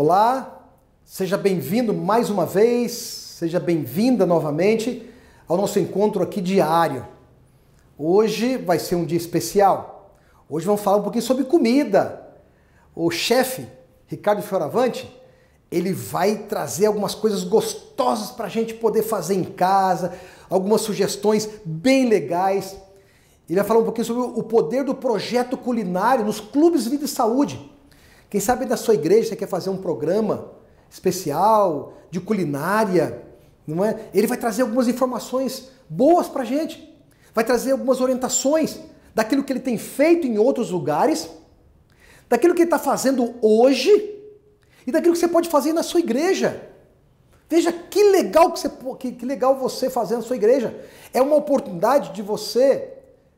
Olá, seja bem-vindo mais uma vez, seja bem-vinda novamente ao nosso encontro aqui diário. Hoje vai ser um dia especial. Hoje vamos falar um pouquinho sobre comida. O chefe Ricardo Fioravante, ele vai trazer algumas coisas gostosas para a gente poder fazer em casa, algumas sugestões bem legais. Ele vai falar um pouquinho sobre o poder do projeto culinário nos clubes de vida e saúde. Quem sabe da sua igreja você quer fazer um programa especial de culinária, não é? Ele vai trazer algumas informações boas para a gente, vai trazer algumas orientações daquilo que ele tem feito em outros lugares, daquilo que ele está fazendo hoje e daquilo que você pode fazer na sua igreja. Veja que legal que, você, que, que legal você fazer na sua igreja. É uma oportunidade de você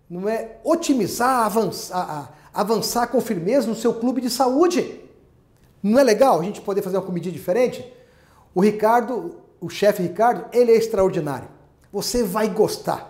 não é otimizar, avançar, avançar com firmeza no seu clube de saúde. Não é legal a gente poder fazer uma comidinha diferente? O Ricardo, o chefe Ricardo, ele é extraordinário. Você vai gostar.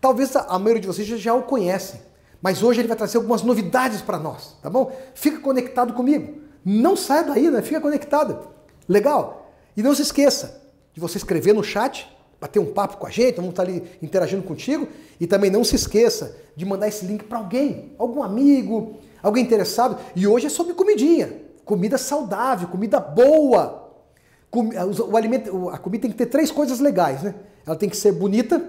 Talvez a maioria de vocês já o conhece, mas hoje ele vai trazer algumas novidades para nós, tá bom? Fica conectado comigo. Não saia daí, né? Fica conectado. Legal? E não se esqueça de você escrever no chat bater um papo com a gente, vamos estar tá ali interagindo contigo. E também não se esqueça de mandar esse link para alguém, algum amigo, alguém interessado. E hoje é sobre comidinha, comida saudável, comida boa. Eh, o alimento, a comida tem que ter três coisas legais, né? Ela tem que ser bonita,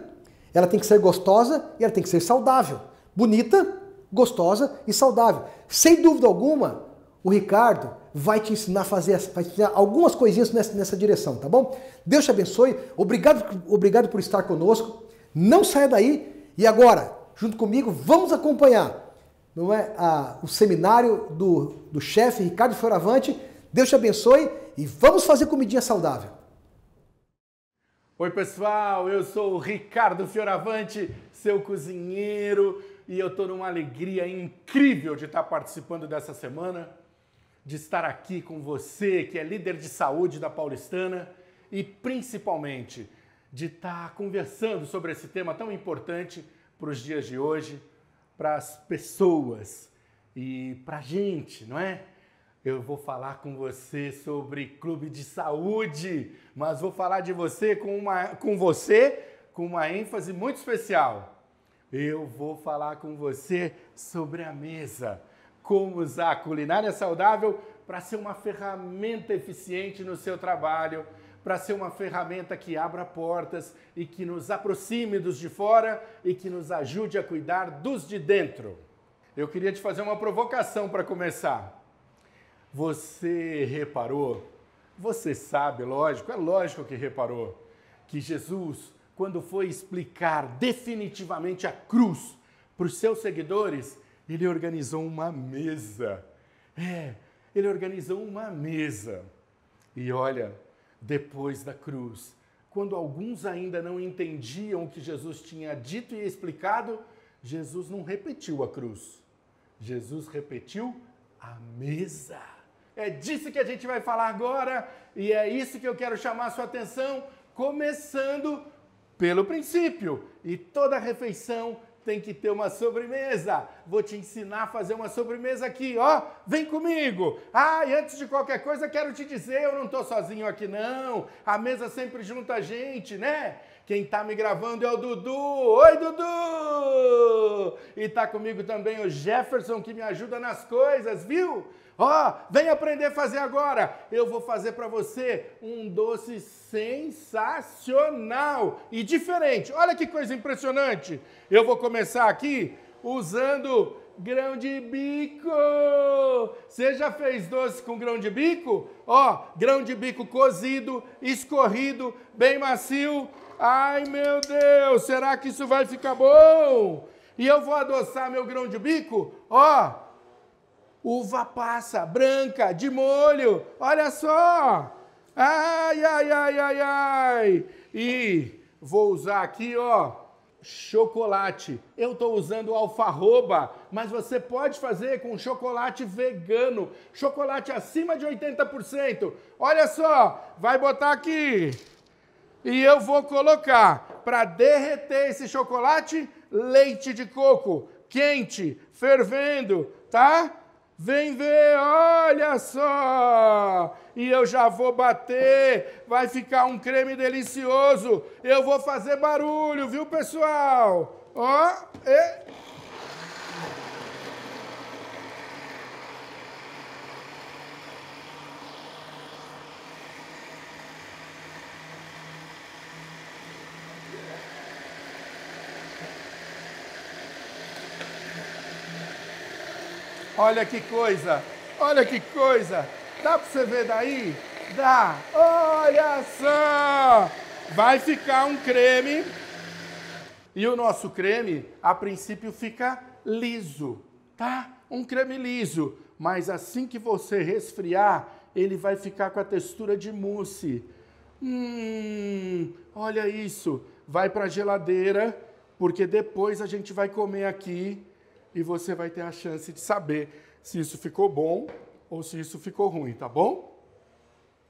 ela tem que ser gostosa e ela tem que ser saudável. Bonita, gostosa e saudável. Sem dúvida alguma, o Ricardo vai te ensinar a fazer, vai te ensinar algumas coisinhas nessa, nessa direção, tá bom? Deus te abençoe, obrigado, obrigado por estar conosco. Não saia daí e agora, junto comigo, vamos acompanhar não é, a, o seminário do, do chefe Ricardo Fioravante. Deus te abençoe e vamos fazer comidinha saudável. Oi, pessoal, eu sou o Ricardo Fioravante, seu cozinheiro, e eu estou numa alegria incrível de estar participando dessa semana de estar aqui com você, que é líder de saúde da Paulistana, e principalmente de estar conversando sobre esse tema tão importante para os dias de hoje, para as pessoas e para a gente, não é? Eu vou falar com você sobre clube de saúde, mas vou falar de você com, uma, com você com uma ênfase muito especial. Eu vou falar com você sobre a mesa como usar a culinária saudável para ser uma ferramenta eficiente no seu trabalho, para ser uma ferramenta que abra portas e que nos aproxime dos de fora e que nos ajude a cuidar dos de dentro. Eu queria te fazer uma provocação para começar. Você reparou? Você sabe, lógico, é lógico que reparou que Jesus, quando foi explicar definitivamente a cruz para os seus seguidores, ele organizou uma mesa. É, ele organizou uma mesa. E olha, depois da cruz, quando alguns ainda não entendiam o que Jesus tinha dito e explicado, Jesus não repetiu a cruz. Jesus repetiu a mesa. É disso que a gente vai falar agora e é isso que eu quero chamar a sua atenção, começando pelo princípio. E toda refeição tem que ter uma sobremesa. Vou te ensinar a fazer uma sobremesa aqui, ó. Vem comigo. Ah, e antes de qualquer coisa, quero te dizer, eu não estou sozinho aqui não. A mesa sempre junta a gente, né? Quem está me gravando é o Dudu. Oi, Dudu! E está comigo também o Jefferson que me ajuda nas coisas, viu? Ó, oh, vem aprender a fazer agora. Eu vou fazer para você um doce sensacional e diferente. Olha que coisa impressionante. Eu vou começar aqui usando grão de bico. Você já fez doce com grão de bico? Ó, grão de bico cozido, escorrido, bem macio. Ai meu Deus, será que isso vai ficar bom? E eu vou adoçar meu grão de bico? Ó, uva passa, branca, de molho, olha só. Ai, ai, ai, ai, ai. E vou usar aqui, ó, chocolate. Eu estou usando alfarroba, mas você pode fazer com chocolate vegano, chocolate acima de 80%. Olha só, vai botar aqui e eu vou colocar para derreter esse chocolate leite de coco, quente, fervendo, tá? Vem ver, olha só! E eu já vou bater, vai ficar um creme delicioso. Eu vou fazer barulho, viu, pessoal? Ó, e Olha que coisa, olha que coisa. Dá para você ver daí? Dá. Olha só! Vai ficar um creme. E o nosso creme, a princípio, fica liso, tá? Um creme liso. Mas assim que você resfriar, ele vai ficar com a textura de mousse. Hum, olha isso. Vai para a geladeira, porque depois a gente vai comer aqui e você vai ter a chance de saber se isso ficou bom ou se isso ficou ruim, tá bom?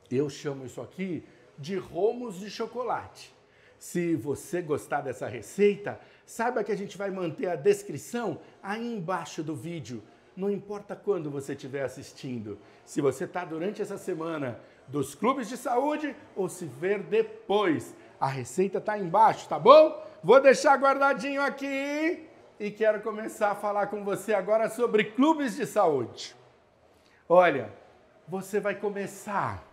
Eu chamo isso aqui de romos de chocolate. Se você gostar dessa receita, saiba que a gente vai manter a descrição aí embaixo do vídeo. Não importa quando você estiver assistindo, se você está durante essa semana dos clubes de saúde ou se ver depois. A receita está embaixo, tá bom? Vou deixar guardadinho aqui e quero começar a falar com você agora sobre clubes de saúde. Olha, você vai começar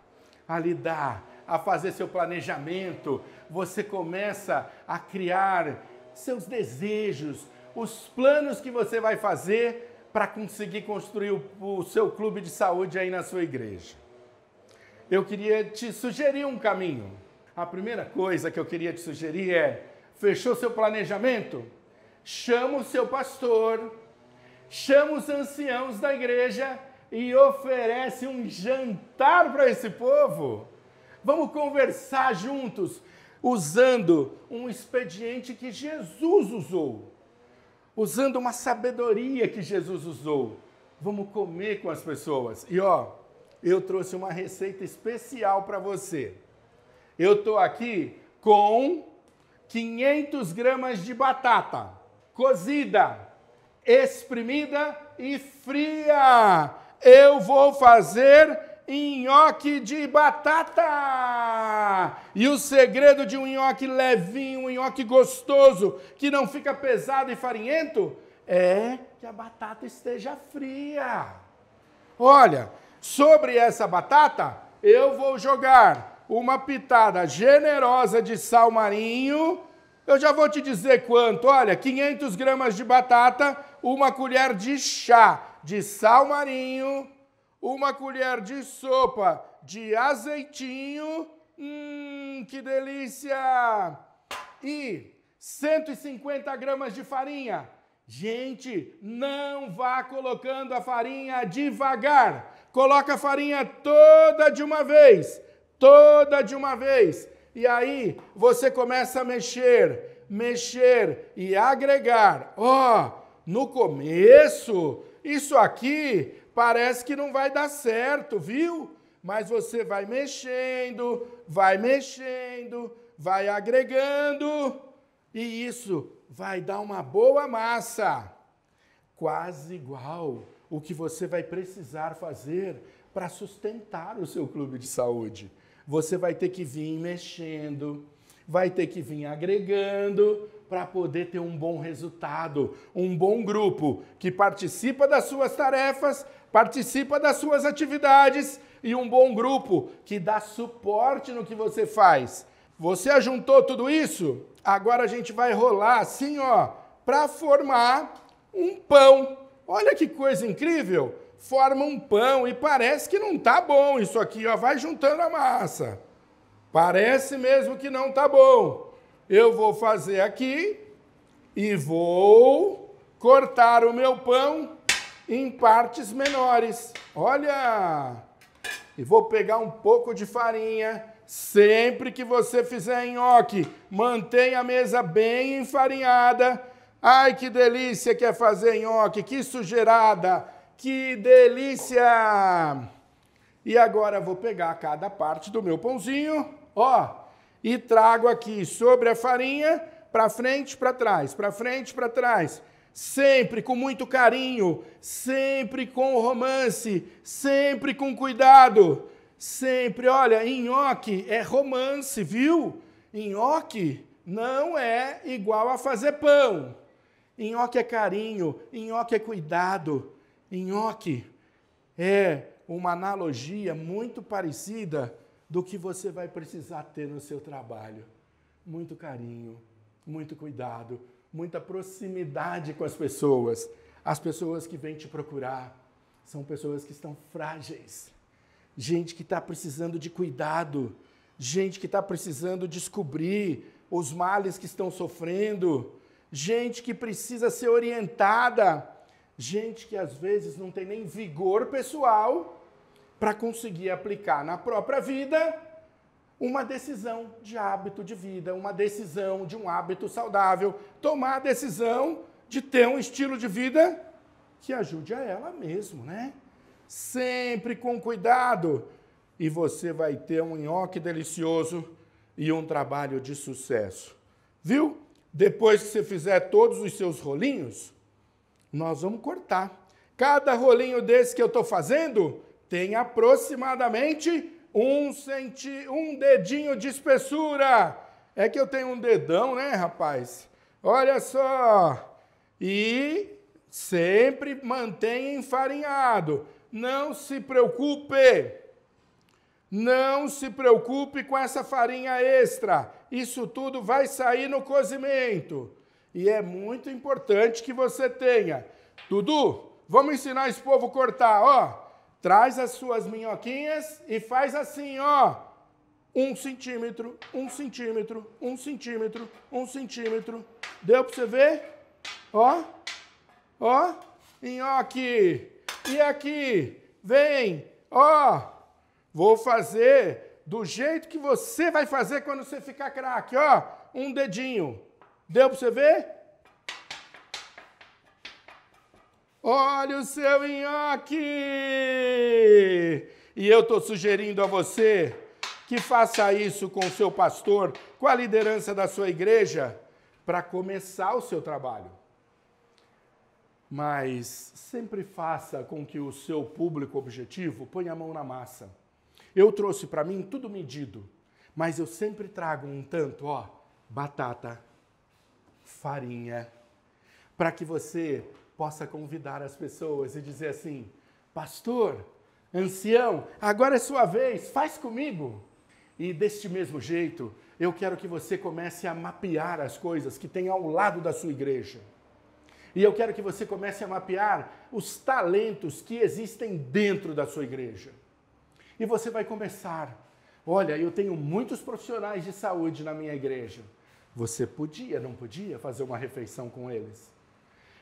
a lidar, a fazer seu planejamento, você começa a criar seus desejos, os planos que você vai fazer para conseguir construir o, o seu clube de saúde aí na sua igreja. Eu queria te sugerir um caminho. A primeira coisa que eu queria te sugerir é: fechou seu planejamento? chama o seu pastor, chama os anciãos da igreja e oferece um jantar para esse povo. Vamos conversar juntos, usando um expediente que Jesus usou, usando uma sabedoria que Jesus usou. Vamos comer com as pessoas. E ó, eu trouxe uma receita especial para você. Eu estou aqui com 500 gramas de batata cozida, espremida e fria. Eu vou fazer nhoque de batata. E o segredo de um nhoque levinho, um nhoque gostoso, que não fica pesado e farinhento, é que a batata esteja fria. Olha, sobre essa batata, eu vou jogar uma pitada generosa de sal marinho eu já vou te dizer quanto. Olha, 500 gramas de batata, uma colher de chá de sal marinho, uma colher de sopa de azeitinho. Hum, que delícia! E 150 gramas de farinha. Gente, não vá colocando a farinha devagar. Coloca a farinha toda de uma vez. Toda de uma vez e aí você começa a mexer, mexer e agregar. Ó, oh, no começo, isso aqui parece que não vai dar certo, viu? Mas você vai mexendo, vai mexendo, vai agregando e isso vai dar uma boa massa, quase igual o que você vai precisar fazer para sustentar o seu clube de saúde você vai ter que vir mexendo, vai ter que vir agregando para poder ter um bom resultado, um bom grupo que participa das suas tarefas, participa das suas atividades e um bom grupo que dá suporte no que você faz. Você ajuntou tudo isso? Agora a gente vai rolar assim, ó, para formar um pão. Olha que coisa incrível! forma um pão e parece que não tá bom isso aqui, ó, vai juntando a massa. Parece mesmo que não tá bom. Eu vou fazer aqui e vou cortar o meu pão em partes menores. Olha! E vou pegar um pouco de farinha. Sempre que você fizer nhoque, mantenha a mesa bem enfarinhada. Ai, que delícia que é fazer nhoque, que sujeirada! Que delícia! E agora vou pegar cada parte do meu pãozinho, ó, e trago aqui sobre a farinha, para frente, para trás, para frente, para trás. Sempre com muito carinho, sempre com romance, sempre com cuidado. Sempre, olha, nhoque é romance, viu? Nhoque não é igual a fazer pão. Nhoque é carinho, nhoque é cuidado. Nhoque é uma analogia muito parecida do que você vai precisar ter no seu trabalho. Muito carinho, muito cuidado, muita proximidade com as pessoas. As pessoas que vêm te procurar são pessoas que estão frágeis, gente que está precisando de cuidado, gente que está precisando descobrir os males que estão sofrendo, gente que precisa ser orientada gente que às vezes não tem nem vigor pessoal para conseguir aplicar na própria vida uma decisão de hábito de vida, uma decisão de um hábito saudável, tomar a decisão de ter um estilo de vida que ajude a ela mesmo, né? Sempre com cuidado e você vai ter um nhoque delicioso e um trabalho de sucesso. Viu? Depois que você fizer todos os seus rolinhos, nós vamos cortar. Cada rolinho desse que eu estou fazendo tem aproximadamente um, centi... um dedinho de espessura. É que eu tenho um dedão, né, rapaz? Olha só! E sempre mantenha enfarinhado. Não se preocupe! Não se preocupe com essa farinha extra. Isso tudo vai sair no cozimento. E é muito importante que você tenha. Dudu, vamos ensinar esse povo a cortar, ó. Traz as suas minhoquinhas e faz assim, ó. Um centímetro, um centímetro, um centímetro, um centímetro. Deu para você ver? Ó, ó. Nhoque. E aqui, vem, ó. Vou fazer do jeito que você vai fazer quando você ficar craque, ó. Um dedinho Deu para você ver? Olha o seu nhoque! E eu estou sugerindo a você que faça isso com o seu pastor, com a liderança da sua igreja, para começar o seu trabalho. Mas sempre faça com que o seu público objetivo ponha a mão na massa. Eu trouxe para mim tudo medido, mas eu sempre trago um tanto, ó, batata farinha, para que você possa convidar as pessoas e dizer assim: Pastor, ancião, agora é sua vez, faz comigo. E deste mesmo jeito, eu quero que você comece a mapear as coisas que tem ao lado da sua igreja. E eu quero que você comece a mapear os talentos que existem dentro da sua igreja. E você vai começar. Olha, eu tenho muitos profissionais de saúde na minha igreja. Você podia, não podia fazer uma refeição com eles.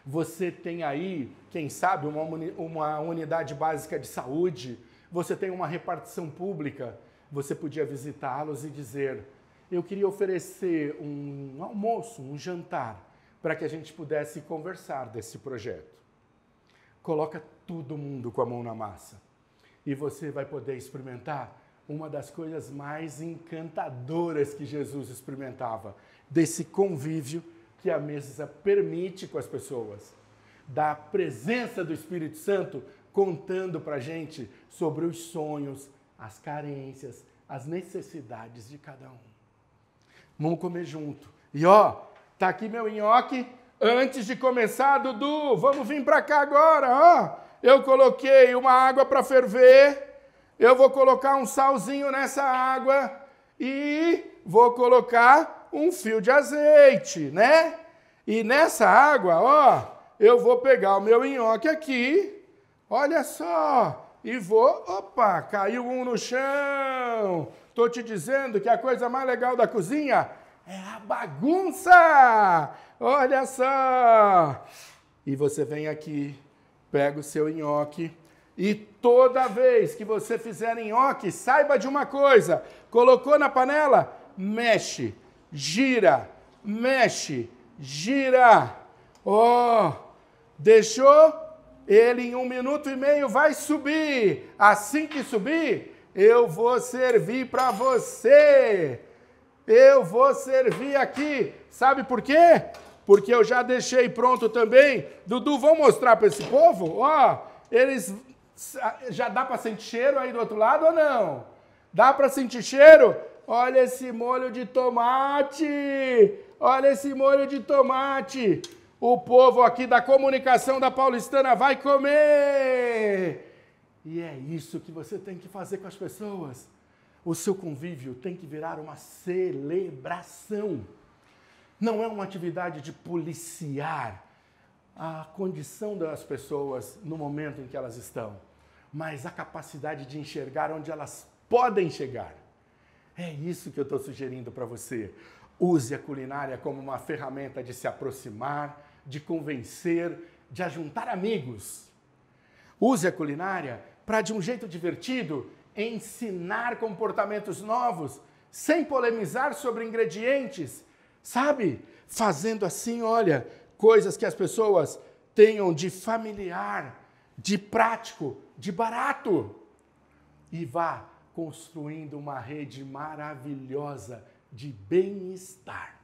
Você tem aí, quem sabe, uma, uma unidade básica de saúde, você tem uma repartição pública, você podia visitá-los e dizer: Eu queria oferecer um almoço, um jantar, para que a gente pudesse conversar desse projeto. Coloca todo mundo com a mão na massa e você vai poder experimentar uma das coisas mais encantadoras que Jesus experimentava, desse convívio que a mesa permite com as pessoas, da presença do Espírito Santo contando para a gente sobre os sonhos, as carências, as necessidades de cada um. Vamos comer junto. E ó, tá aqui meu nhoque. Antes de começar, Dudu, vamos vir para cá agora, ó. Eu coloquei uma água para ferver. Eu vou colocar um salzinho nessa água e vou colocar um fio de azeite, né? E nessa água, ó, eu vou pegar o meu nhoque aqui, olha só, e vou, opa, caiu um no chão. Tô te dizendo que a coisa mais legal da cozinha é a bagunça. Olha só. E você vem aqui, pega o seu nhoque e toda vez que você fizer nhoque, saiba de uma coisa: colocou na panela, mexe gira, mexe, gira. Oh, deixou ele em um minuto e meio vai subir. Assim que subir, eu vou servir para você. Eu vou servir aqui. Sabe por quê? Porque eu já deixei pronto também. Dudu, Vou mostrar para esse povo? Ó, oh, eles já dá para sentir cheiro aí do outro lado ou não? Dá para sentir cheiro? Olha esse molho de tomate! Olha esse molho de tomate! O povo aqui da comunicação da paulistana vai comer! E é isso que você tem que fazer com as pessoas. O seu convívio tem que virar uma celebração. Não é uma atividade de policiar a condição das pessoas no momento em que elas estão, mas a capacidade de enxergar onde elas podem chegar. É isso que eu estou sugerindo para você. Use a culinária como uma ferramenta de se aproximar, de convencer, de ajuntar amigos. Use a culinária para, de um jeito divertido, ensinar comportamentos novos, sem polemizar sobre ingredientes, sabe? Fazendo assim, olha, coisas que as pessoas tenham de familiar, de prático, de barato. E vá construindo uma rede maravilhosa de bem-estar.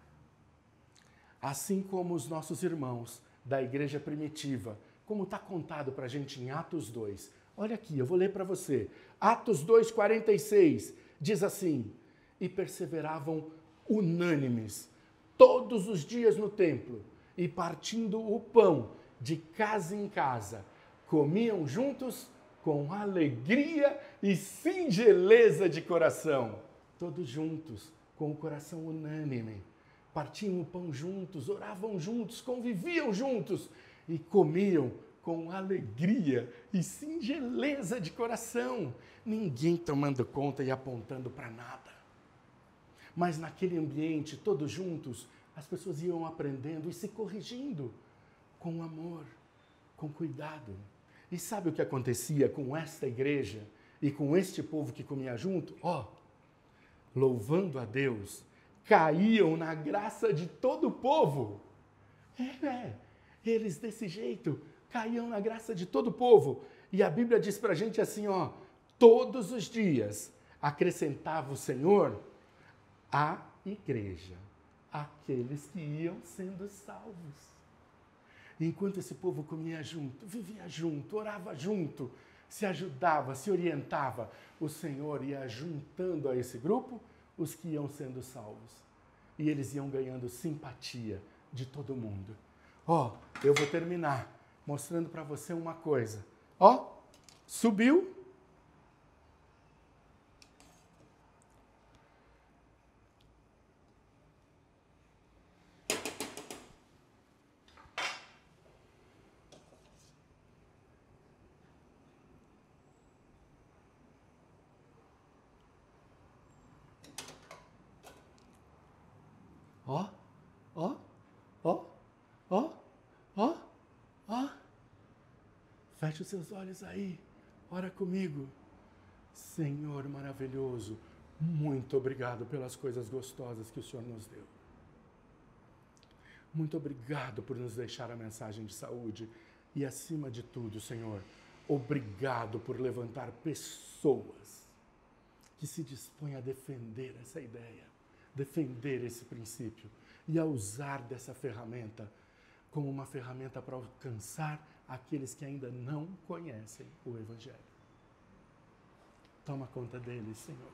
Assim como os nossos irmãos da igreja primitiva, como está contado para a gente em Atos 2. Olha aqui, eu vou ler para você. Atos 2,46 diz assim: E perseveravam unânimes todos os dias no templo e partindo o pão de casa em casa, comiam juntos com alegria e singeleza de coração, todos juntos, com o coração unânime. Partiam o pão juntos, oravam juntos, conviviam juntos e comiam com alegria e singeleza de coração, ninguém tomando conta e apontando para nada. Mas naquele ambiente, todos juntos, as pessoas iam aprendendo e se corrigindo com amor, com cuidado, e sabe o que acontecia com esta igreja e com este povo que comia junto? Ó, oh, louvando a Deus, caíam na graça de todo o povo. É, é, eles desse jeito caíam na graça de todo o povo. E a Bíblia diz para a gente assim, ó, todos os dias acrescentava o Senhor à igreja aqueles que iam sendo salvos. Enquanto esse povo comia junto, vivia junto, orava junto, se ajudava, se orientava, o Senhor ia juntando a esse grupo os que iam sendo salvos. E eles iam ganhando simpatia de todo mundo. Ó, oh, eu vou terminar mostrando para você uma coisa. Ó, oh, subiu ó, ó, ó, ó, ó, ó. Feche os seus olhos aí, ora comigo. Senhor maravilhoso, muito obrigado pelas coisas gostosas que o Senhor nos deu. Muito obrigado por nos deixar a mensagem de saúde. E acima de tudo, Senhor, obrigado por levantar pessoas que se dispõem a defender essa ideia defender esse princípio e a usar dessa ferramenta como uma ferramenta para alcançar aqueles que ainda não conhecem o Evangelho. Toma conta deles, Senhor.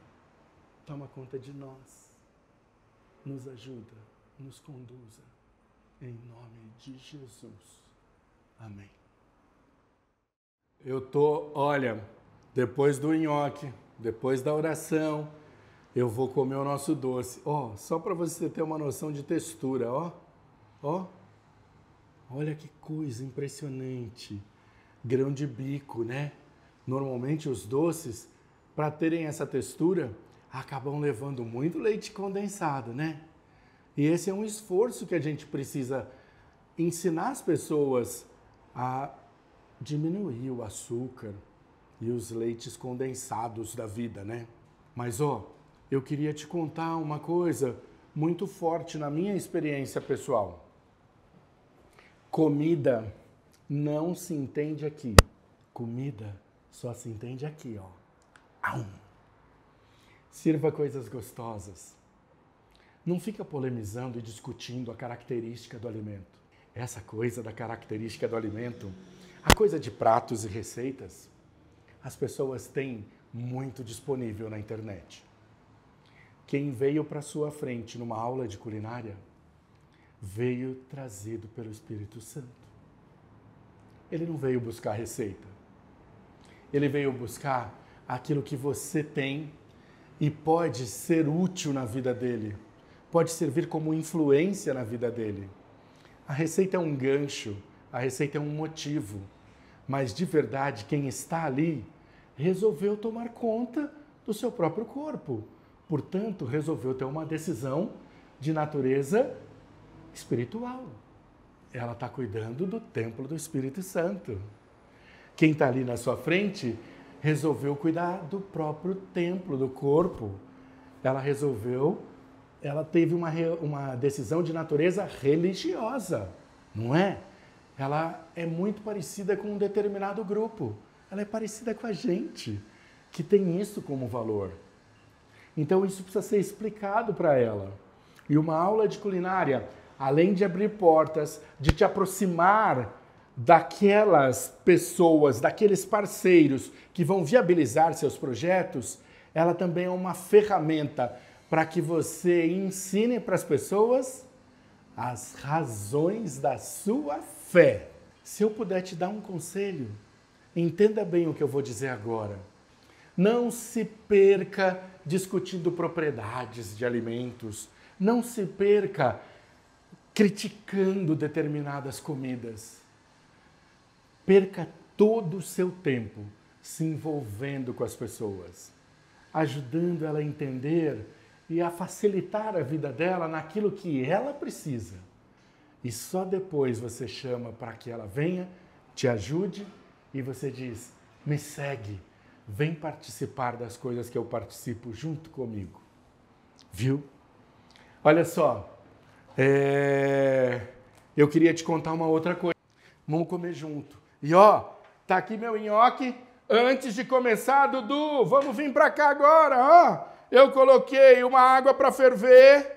Toma conta de nós. Nos ajuda, nos conduza. Em nome de Jesus. Amém. Eu tô, olha, depois do nhoque, depois da oração, eu vou comer o nosso doce. Ó, oh, só para você ter uma noção de textura, ó. Oh, ó. Oh. Olha que coisa impressionante. Grão de bico, né? Normalmente os doces, para terem essa textura, acabam levando muito leite condensado, né? E esse é um esforço que a gente precisa ensinar as pessoas a diminuir o açúcar e os leites condensados da vida, né? Mas ó, eu queria te contar uma coisa muito forte na minha experiência pessoal. Comida não se entende aqui. Comida só se entende aqui, ó. Aum. Sirva coisas gostosas. Não fica polemizando e discutindo a característica do alimento. Essa coisa da característica do alimento, a coisa de pratos e receitas, as pessoas têm muito disponível na internet. Quem veio para sua frente numa aula de culinária veio trazido pelo Espírito Santo. Ele não veio buscar receita. Ele veio buscar aquilo que você tem e pode ser útil na vida dele. Pode servir como influência na vida dele. A receita é um gancho, a receita é um motivo. Mas de verdade, quem está ali resolveu tomar conta do seu próprio corpo Portanto, resolveu ter uma decisão de natureza espiritual. Ela está cuidando do templo do Espírito Santo. Quem está ali na sua frente resolveu cuidar do próprio templo, do corpo. Ela resolveu, ela teve uma, uma decisão de natureza religiosa, não é? Ela é muito parecida com um determinado grupo. Ela é parecida com a gente, que tem isso como valor. Então isso precisa ser explicado para ela. E uma aula de culinária, além de abrir portas, de te aproximar daquelas pessoas, daqueles parceiros que vão viabilizar seus projetos, ela também é uma ferramenta para que você ensine para as pessoas as razões da sua fé. Se eu puder te dar um conselho, entenda bem o que eu vou dizer agora. Não se perca discutindo propriedades de alimentos. Não se perca criticando determinadas comidas. Perca todo o seu tempo se envolvendo com as pessoas, ajudando ela a entender e a facilitar a vida dela naquilo que ela precisa. E só depois você chama para que ela venha, te ajude e você diz: me segue Vem participar das coisas que eu participo junto comigo. Viu? Olha só, é... eu queria te contar uma outra coisa. Vamos comer junto. E ó, tá aqui meu nhoque. Antes de começar, Dudu, vamos vir para cá agora, ó. Eu coloquei uma água para ferver.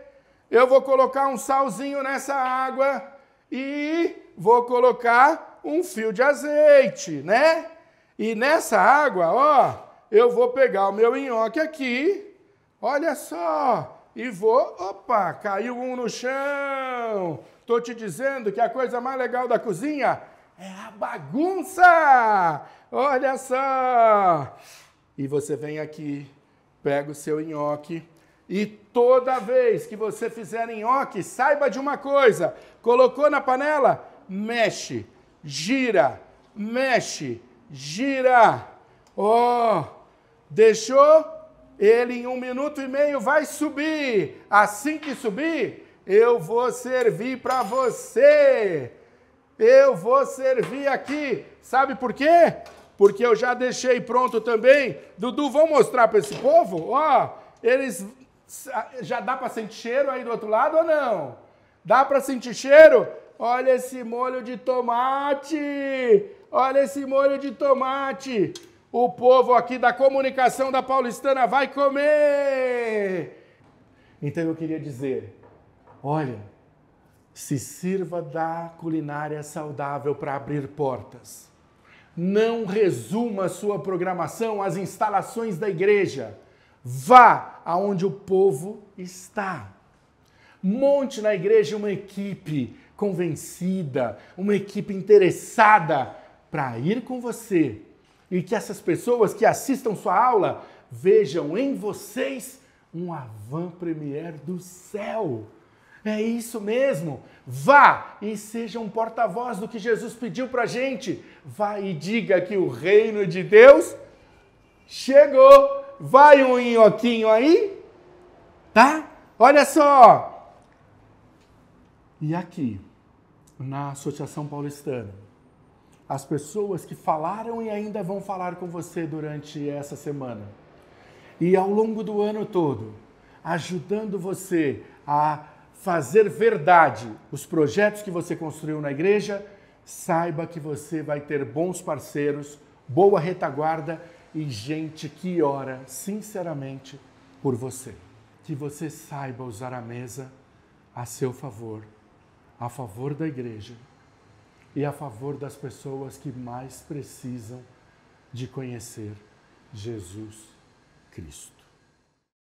Eu vou colocar um salzinho nessa água e vou colocar um fio de azeite, né? E nessa água, ó, eu vou pegar o meu nhoque aqui, olha só, e vou, opa, caiu um no chão. Tô te dizendo que a coisa mais legal da cozinha é a bagunça. Olha só. E você vem aqui, pega o seu nhoque e toda vez que você fizer nhoque, saiba de uma coisa, colocou na panela, mexe, gira, mexe, gira. Ó, oh, deixou ele em um minuto e meio vai subir. Assim que subir, eu vou servir para você. Eu vou servir aqui. Sabe por quê? Porque eu já deixei pronto também. Dudu, vamos mostrar para esse povo? Ó, oh, eles já dá para sentir cheiro aí do outro lado ou não? Dá para sentir cheiro? Olha esse molho de tomate! Olha esse molho de tomate. O povo aqui da comunicação da paulistana vai comer. Então eu queria dizer, olha, se sirva da culinária saudável para abrir portas. Não resuma sua programação às instalações da igreja. Vá aonde o povo está. Monte na igreja uma equipe convencida, uma equipe interessada para ir com você e que essas pessoas que assistam sua aula vejam em vocês um avant-premier do céu. É isso mesmo. Vá e seja um porta-voz do que Jesus pediu para gente. Vá e diga que o reino de Deus chegou. Vai um inhoquinho aí, tá? Olha só. E aqui, na Associação Paulistana, as pessoas que falaram e ainda vão falar com você durante essa semana. E ao longo do ano todo, ajudando você a fazer verdade os projetos que você construiu na igreja, saiba que você vai ter bons parceiros, boa retaguarda e gente que ora sinceramente por você. Que você saiba usar a mesa a seu favor, a favor da igreja e a favor das pessoas que mais precisam de conhecer Jesus Cristo.